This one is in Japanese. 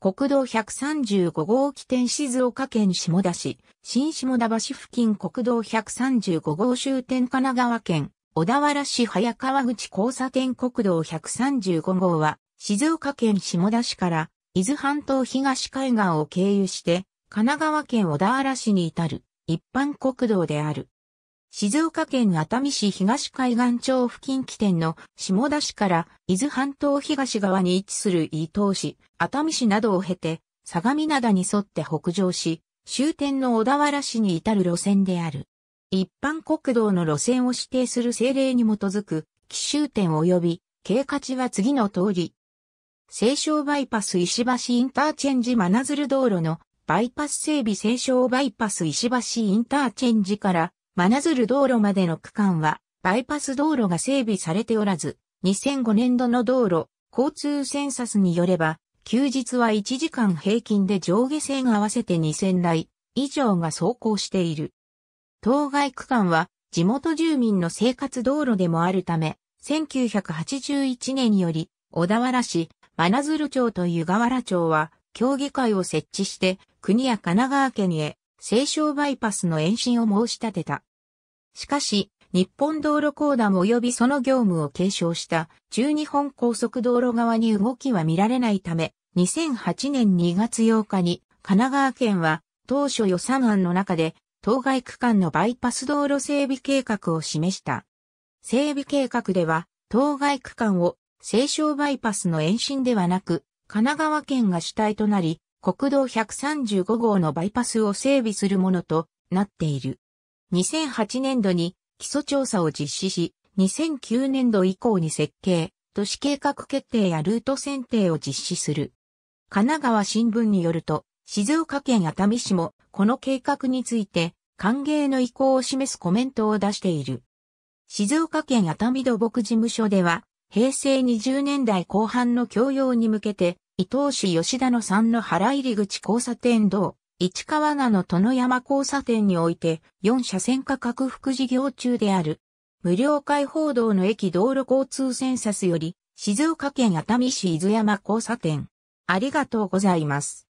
国道135号起点静岡県下田市、新下田橋付近国道135号終点神奈川県、小田原市早川口交差点国道135号は、静岡県下田市から、伊豆半島東海岸を経由して、神奈川県小田原市に至る、一般国道である。静岡県熱海市東海岸町付近起点の下田市から伊豆半島東側に位置する伊東市、熱海市などを経て、相模灘に沿って北上し、終点の小田原市に至る路線である。一般国道の路線を指定する政令に基づく、奇襲点及び、経過値は次の通り。西湘バイパス石橋インターチェンジ真鶴道路のバイパス整備西湘バイパス石橋インターチェンジから真鶴道路までの区間は、バイパス道路が整備されておらず、2005年度の道路、交通センサスによれば、休日は1時間平均で上下線合わせて2000台以上が走行している。当該区間は地元住民の生活道路でもあるため、1981年より小田原市、真鶴町と湯河原町は協議会を設置して国や神奈川県へ清少バイパスの延伸を申し立てた。しかし、日本道路公団及びその業務を継承した中日本高速道路側に動きは見られないため、2008年2月8日に神奈川県は当初予算案の中で当該区間のバイパス道路整備計画を示した。整備計画では当該区間を西湘バイパスの延伸ではなく神奈川県が主体となり国道135号のバイパスを整備するものとなっている。2008年度に基礎調査を実施し、2009年度以降に設計、都市計画決定やルート選定を実施する。神奈川新聞によると、静岡県熱海市もこの計画について歓迎の意向を示すコメントを出している。静岡県熱海土木事務所では、平成20年代後半の供用に向けて、伊東市吉田の3の原入口交差点道、市川名の殿山交差点において、4車線化拡幅事業中である。無料開放道の駅道路交通センサスより、静岡県熱海市伊豆山交差点。ありがとうございます。